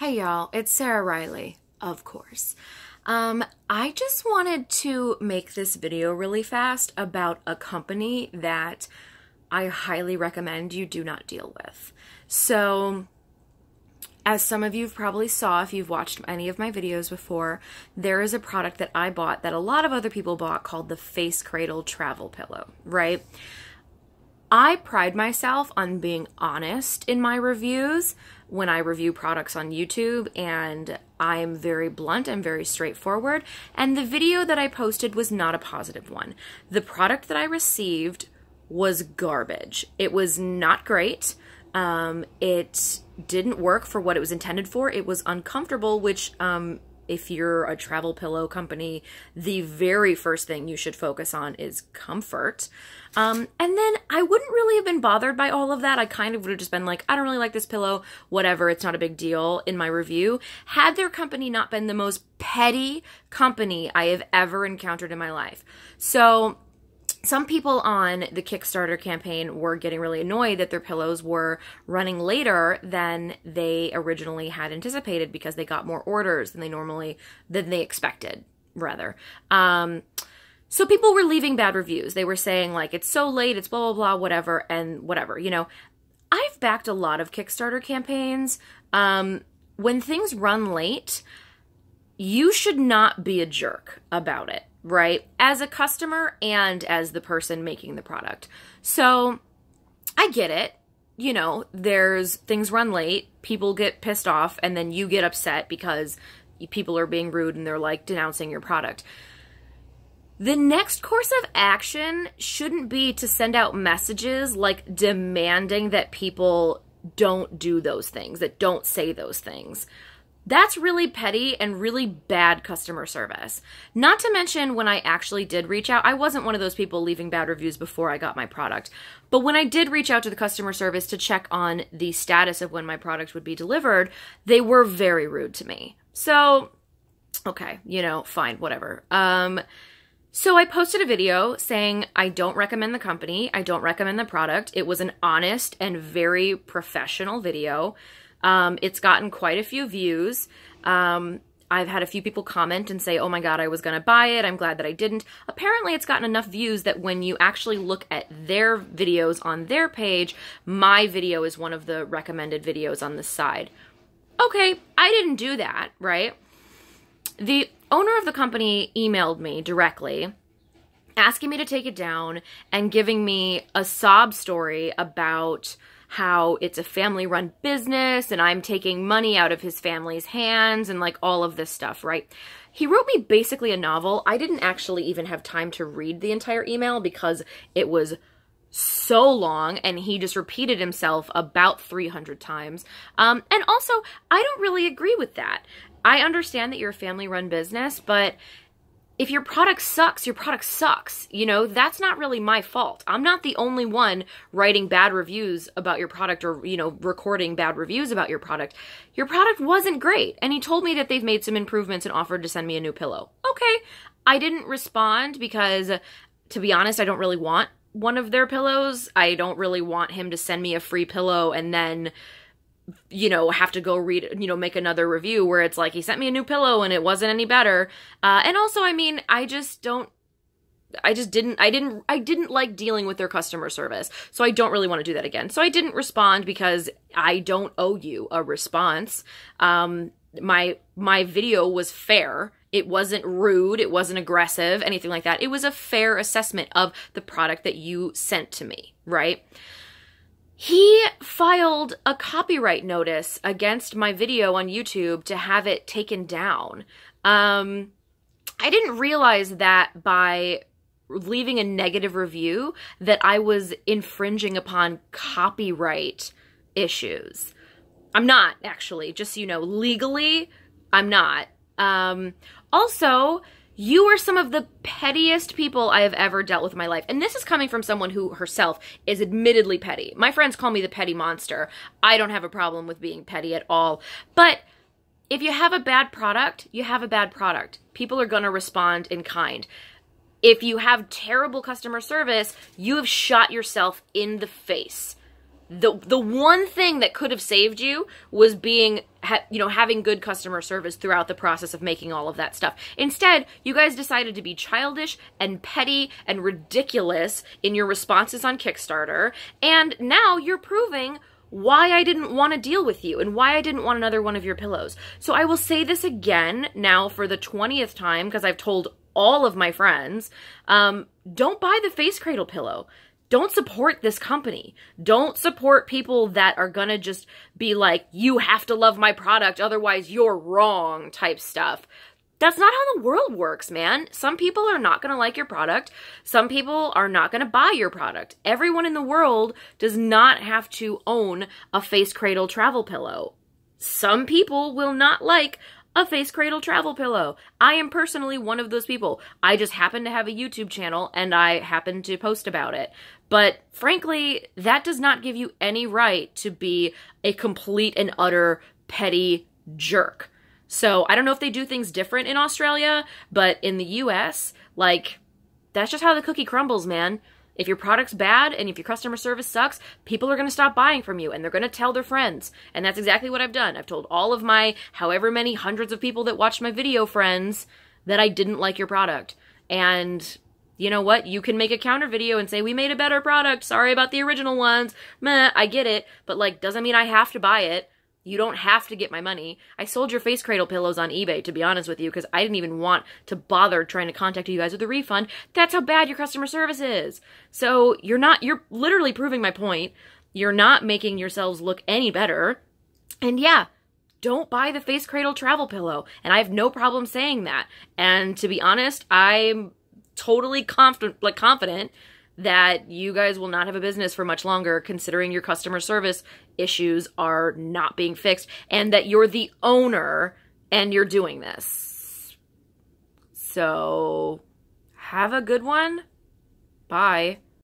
Hey y'all, it's Sarah Riley, of course. Um, I just wanted to make this video really fast about a company that I highly recommend you do not deal with. So, as some of you probably saw if you've watched any of my videos before, there is a product that I bought that a lot of other people bought called the Face Cradle Travel Pillow, right? I pride myself on being honest in my reviews when I review products on YouTube, and I'm very blunt, I'm very straightforward. And the video that I posted was not a positive one. The product that I received was garbage, it was not great. Um, it didn't work for what it was intended for. It was uncomfortable, which um, if you're a travel pillow company, the very first thing you should focus on is comfort. Um, and then I wouldn't really have been bothered by all of that. I kind of would have just been like, I don't really like this pillow, whatever, it's not a big deal in my review. Had their company not been the most petty company I have ever encountered in my life. So some people on the Kickstarter campaign were getting really annoyed that their pillows were running later than they originally had anticipated because they got more orders than they normally than they expected rather. Um, so people were leaving bad reviews. They were saying like it's so late, it's blah blah blah, whatever, and whatever. You know, I've backed a lot of Kickstarter campaigns. Um, when things run late, you should not be a jerk about it right? As a customer and as the person making the product. So I get it. You know, there's things run late, people get pissed off, and then you get upset because people are being rude and they're like denouncing your product. The next course of action shouldn't be to send out messages like demanding that people don't do those things, that don't say those things. That's really petty and really bad customer service. Not to mention, when I actually did reach out, I wasn't one of those people leaving bad reviews before I got my product. But when I did reach out to the customer service to check on the status of when my product would be delivered, they were very rude to me. So, okay, you know, fine, whatever. Um, so I posted a video saying, I don't recommend the company, I don't recommend the product. It was an honest and very professional video. Um, it's gotten quite a few views. Um, I've had a few people comment and say, oh my god, I was gonna buy it, I'm glad that I didn't. Apparently it's gotten enough views that when you actually look at their videos on their page, my video is one of the recommended videos on the side. Okay, I didn't do that, right? The owner of the company emailed me directly asking me to take it down and giving me a sob story about how it's a family run business and I'm taking money out of his family's hands and like all of this stuff, right? He wrote me basically a novel. I didn't actually even have time to read the entire email because it was so long and he just repeated himself about 300 times. Um, and also, I don't really agree with that. I understand that you're a family run business, but if your product sucks, your product sucks. You know, that's not really my fault. I'm not the only one writing bad reviews about your product or, you know, recording bad reviews about your product. Your product wasn't great. And he told me that they've made some improvements and offered to send me a new pillow. Okay. I didn't respond because, to be honest, I don't really want one of their pillows. I don't really want him to send me a free pillow and then you know, have to go read, you know, make another review where it's like, he sent me a new pillow and it wasn't any better. Uh, and also, I mean, I just don't I just didn't I didn't I didn't like dealing with their customer service. So I don't really want to do that again. So I didn't respond because I don't owe you a response. Um my my video was fair. It wasn't rude, it wasn't aggressive, anything like that. It was a fair assessment of the product that you sent to me, right? He filed a copyright notice against my video on YouTube to have it taken down. Um, I didn't realize that by leaving a negative review that I was infringing upon copyright issues. I'm not, actually. Just so you know, legally, I'm not. Um, also, you are some of the pettiest people I have ever dealt with in my life. And this is coming from someone who herself is admittedly petty. My friends call me the petty monster. I don't have a problem with being petty at all. But if you have a bad product, you have a bad product. People are going to respond in kind. If you have terrible customer service, you have shot yourself in the face the the one thing that could have saved you was being ha- you know having good customer service throughout the process of making all of that stuff. Instead, you guys decided to be childish and petty and ridiculous in your responses on Kickstarter, and now you're proving why I didn't want to deal with you and why I didn't want another one of your pillows. So I will say this again now for the 20th time because I've told all of my friends, um, don't buy the face cradle pillow don't support this company. Don't support people that are going to just be like, you have to love my product, otherwise you're wrong type stuff. That's not how the world works, man. Some people are not going to like your product. Some people are not going to buy your product. Everyone in the world does not have to own a face cradle travel pillow. Some people will not like a face cradle travel pillow. I am personally one of those people. I just happen to have a YouTube channel and I happen to post about it. But frankly, that does not give you any right to be a complete and utter petty jerk. So I don't know if they do things different in Australia, but in the US, like, that's just how the cookie crumbles, man. If your product's bad and if your customer service sucks, people are going to stop buying from you and they're going to tell their friends. And that's exactly what I've done. I've told all of my however many hundreds of people that watched my video friends that I didn't like your product. And you know what? You can make a counter video and say, we made a better product. Sorry about the original ones. Meh, I get it. But like, doesn't mean I have to buy it. You don't have to get my money. I sold your face cradle pillows on eBay, to be honest with you, because I didn't even want to bother trying to contact you guys with a refund. That's how bad your customer service is. So you're not, you're literally proving my point. You're not making yourselves look any better. And yeah, don't buy the face cradle travel pillow. And I have no problem saying that. And to be honest, I'm totally confident, like confident that you guys will not have a business for much longer considering your customer service issues are not being fixed and that you're the owner and you're doing this. So have a good one. Bye.